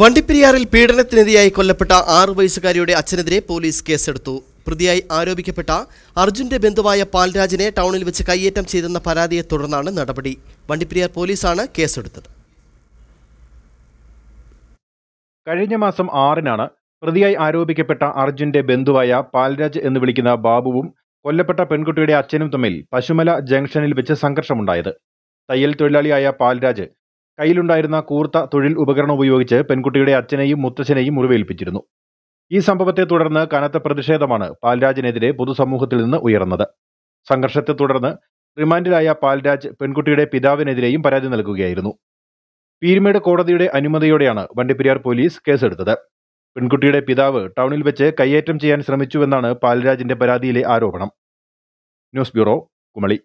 വണ്ടിപ്പെരിയാറിൽ പീഡനത്തിനെതിരായി കൊല്ലപ്പെട്ട ആറു വയസ്സുകാരിയുടെ അച്ഛനെതിരെ പോലീസ് കേസെടുത്തു പ്രതിയായി ആരോപിക്കപ്പെട്ട അർജുന്റെ ബന്ധുവായ പാൽരാജിനെ ടൗണിൽ വെച്ച് കയ്യേറ്റം ചെയ്തെന്ന പരാതിയെ തുടർന്നാണ് നടപടി വണ്ടിപ്പെരിയാർ പോലീസാണ് കേസെടുത്തത് കഴിഞ്ഞ മാസം ആറിനാണ് പ്രതിയായി ആരോപിക്കപ്പെട്ട അർജുന്റെ ബന്ധുവായ പാൽരാജ് എന്ന് വിളിക്കുന്ന ബാബുവും കൊല്ലപ്പെട്ട പെൺകുട്ടിയുടെ അച്ഛനും തമ്മിൽ പശുമല ജംഗ്ഷനിൽ വെച്ച് സംഘർഷമുണ്ടായത് തയ്യൽ തൊഴിലാളിയായ പാൽരാജ് കയ്യിലുണ്ടായിരുന്ന കൂർത്ത തൊഴിൽ ഉപകരണം ഉപയോഗിച്ച് പെൺകുട്ടിയുടെ അച്ഛനെയും മുത്തച്ഛനെയും മുറിവേൽപ്പിച്ചിരുന്നു ഈ സംഭവത്തെ തുടർന്ന് കനത്ത പ്രതിഷേധമാണ് പാൽരാജിനെതിരെ പൊതുസമൂഹത്തിൽ നിന്ന് ഉയർന്നത് സംഘർഷത്തെ തുടർന്ന് റിമാൻഡിലായ പാൽരാജ് പെൺകുട്ടിയുടെ പിതാവിനെതിരെയും പരാതി നൽകുകയായിരുന്നു പീരുമേട് കോടതിയുടെ അനുമതിയോടെയാണ് വണ്ടിപ്പെരിയാർ പോലീസ് കേസെടുത്തത് പെൺകുട്ടിയുടെ പിതാവ് ടൗണിൽ വെച്ച് കയ്യേറ്റം ചെയ്യാൻ ശ്രമിച്ചുവെന്നാണ് പാൽരാജിന്റെ പരാതിയിലെ ആരോപണം ന്യൂസ് ബ്യൂറോ കുമളി